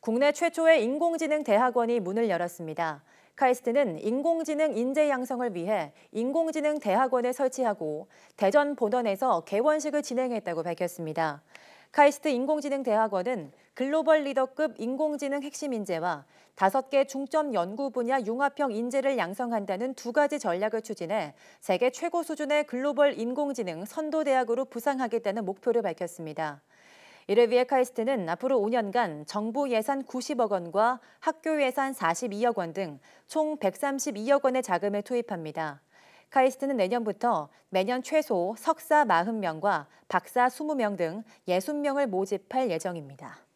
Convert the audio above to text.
국내 최초의 인공지능 대학원이 문을 열었습니다. 카이스트는 인공지능 인재 양성을 위해 인공지능 대학원을 설치하고 대전 본원에서 개원식을 진행했다고 밝혔습니다. 카이스트 인공지능 대학원은 글로벌 리더급 인공지능 핵심 인재와 다섯 개 중점 연구 분야 융합형 인재를 양성한다는 두 가지 전략을 추진해 세계 최고 수준의 글로벌 인공지능 선도대학으로 부상하겠다는 목표를 밝혔습니다. 이에 비해 카이스트는 앞으로 5년간 정부 예산 90억 원과 학교 예산 42억 원 등 총 132억 원의 자금을 투입합니다. 카이스트는 내년부터 매년 최소 석사 40명과 박사 20명 등 60명을 모집할 예정입니다.